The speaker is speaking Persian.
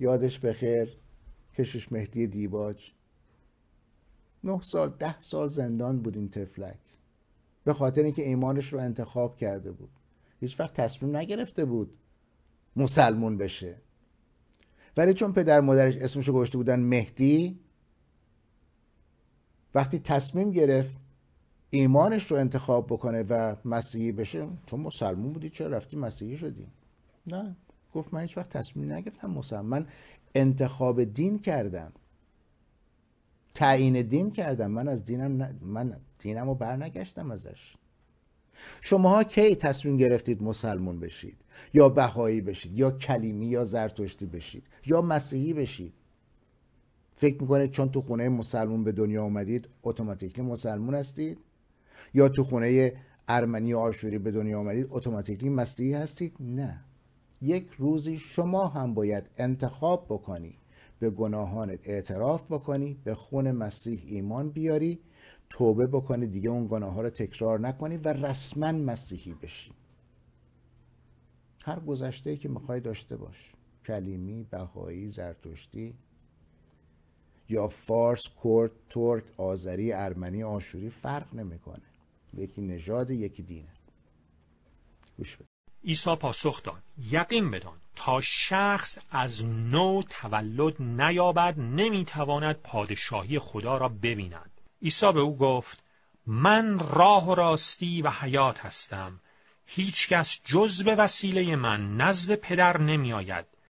یادش بخیر کشش مهدی دیباج نه سال ده سال زندان بود این تفلک به خاطر اینکه ایمانش رو انتخاب کرده بود هیچ وقت تصمیم نگرفته بود مسلمون بشه ولی چون پدر مادرش اسمش رو گذاشته بودن مهدی وقتی تصمیم گرفت ایمانش رو انتخاب بکنه و مسیحی بشه چون مسلمون بودی چرا رفتی مسیحی شدی نه گفت من هیچ وقت تصمیم نگرفتم مسلمان من انتخاب دین کردم تعیین دین کردم من از دینم ن... من دینم رو برنگشتم ازش شماها کی تصمیم گرفتید مسلمون بشید یا بهایی بشید یا کلیمی یا زرتشتی بشید یا مسیحی بشید فکر میکنید چون تو خونه مسلمون به دنیا آمدید اتوماتیکلی مسلمون هستید یا تو خونه ارمنی و آشوری به دنیا آمدید اتوماتیکلی مسیحی هستید نه یک روزی شما هم باید انتخاب بکنی به گناهانت اعتراف بکنی به خون مسیح ایمان بیاری توبه بکنی دیگه اون گناه ها رو تکرار نکنی و رسما مسیحی بشی هر گذشته ای که میخوای داشته باش کلیمی، بهایی، زرتشتی یا فارس، کرد، ترک، آذری، ارمنی، آشوری فرق نمیکنه یکی نژاد یکی دینه گوش عیسی پاسخ داد یقین بدان تا شخص از نو تولد نیابد نمیتواند پادشاهی خدا را ببیند عیسی به او گفت من راه و راستی و حیات هستم هیچکس جز به وسیله من نزد پدر نمیآید